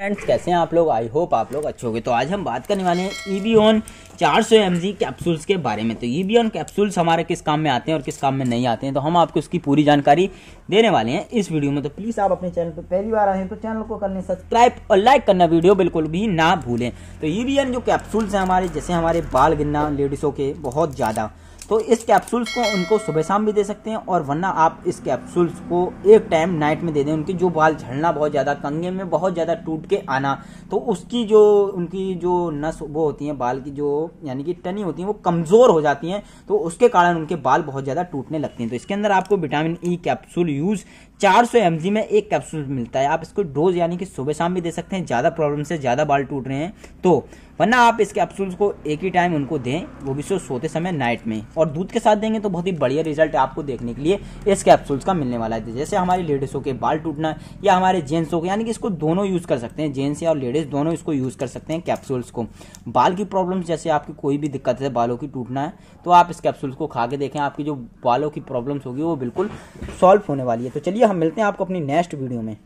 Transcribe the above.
friends कैसे हैं आप लोग आई होप आप लोग अच्छे होंगे तो आज हम बात करने वाले हैं ई बी ऑन चार सौ एम जी कैप्सूल्स के बारे में तो ई बी ऑन कैप्सूल्स हमारे किस काम में आते हैं और किस काम में नहीं आते हैं तो हम आपको उसकी पूरी जानकारी देने वाले हैं इस वीडियो में तो प्लीज़ आप अपने चैनल पर पहली बार आए हैं तो चैनल को करने सब्सक्राइब और लाइक करना वीडियो बिल्कुल भी ना भूलें तो ई बी ऑन जो कैप्सूल्स हैं हमारे जैसे हमारे बाल गिनना लेडीज़ों के बहुत ज़्यादा तो इस कैप्सूल्स को उनको सुबह शाम भी दे सकते हैं और वरना आप इस कैप्सूल्स को एक टाइम नाइट में दे दें उनकी जो बाल झड़ना बहुत ज़्यादा कंगे में बहुत ज़्यादा टूट के आना तो उसकी जो उनकी जो नस वो होती है बाल की जो यानी कि टनी होती है वो कमज़ोर हो जाती हैं तो उसके कारण उनके बाल बहुत ज़्यादा टूटने लगते हैं तो इसके अंदर आपको विटामिन ई कैप्सूल यूज़ चार सौ एम में एक कैप्सूल मिलता है आप इसको डोज यानी कि सुबह शाम भी दे सकते हैं ज़्यादा प्रॉब्लम से ज़्यादा बाल टूट रहे हैं तो वरना आप इसके कैप्सूल्स को एक ही टाइम उनको दें वो भी सो सोते समय नाइट में और दूध के साथ देंगे तो बहुत ही बढ़िया रिजल्ट आपको देखने के लिए इस कैप्सूल्स का मिलने वाला है जैसे हमारे लेडीज़ों के बाल टूटना या हमारे जेंट्सों के यानी कि इसको दोनों यूज़ कर सकते हैं जेंट्स या लेडीज़ दोनों इसको यूज़ कर सकते हैं कैप्सूल्स को बाल की प्रॉब्लम्स जैसे आपकी कोई भी दिक्कत है बालों की टूटना है तो आप इस कैप्सूल्स को खा के देखें आपकी जो बालों की प्रॉब्लम्स होगी वो बिल्कुल सॉल्व होने वाली है तो चलिए हम मिलते हैं आपको अपनी नेक्स्ट वीडियो में